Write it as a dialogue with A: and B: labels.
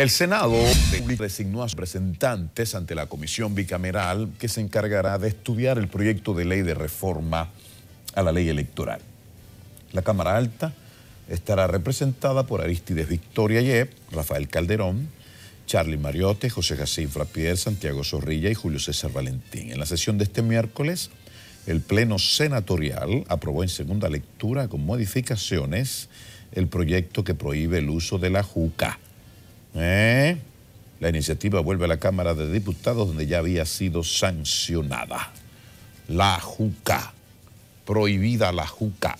A: El Senado designó a sus representantes ante la comisión bicameral que se encargará de estudiar el proyecto de ley de reforma a la ley electoral. La Cámara Alta estará representada por Aristides Victoria Yep, Rafael Calderón, Charlie Mariote, José Jacín Frapier, Santiago Zorrilla y Julio César Valentín. En la sesión de este miércoles, el Pleno Senatorial aprobó en segunda lectura con modificaciones el proyecto que prohíbe el uso de la juca ¿Eh? La iniciativa vuelve a la Cámara de Diputados donde ya había sido sancionada. La juca, prohibida la juca.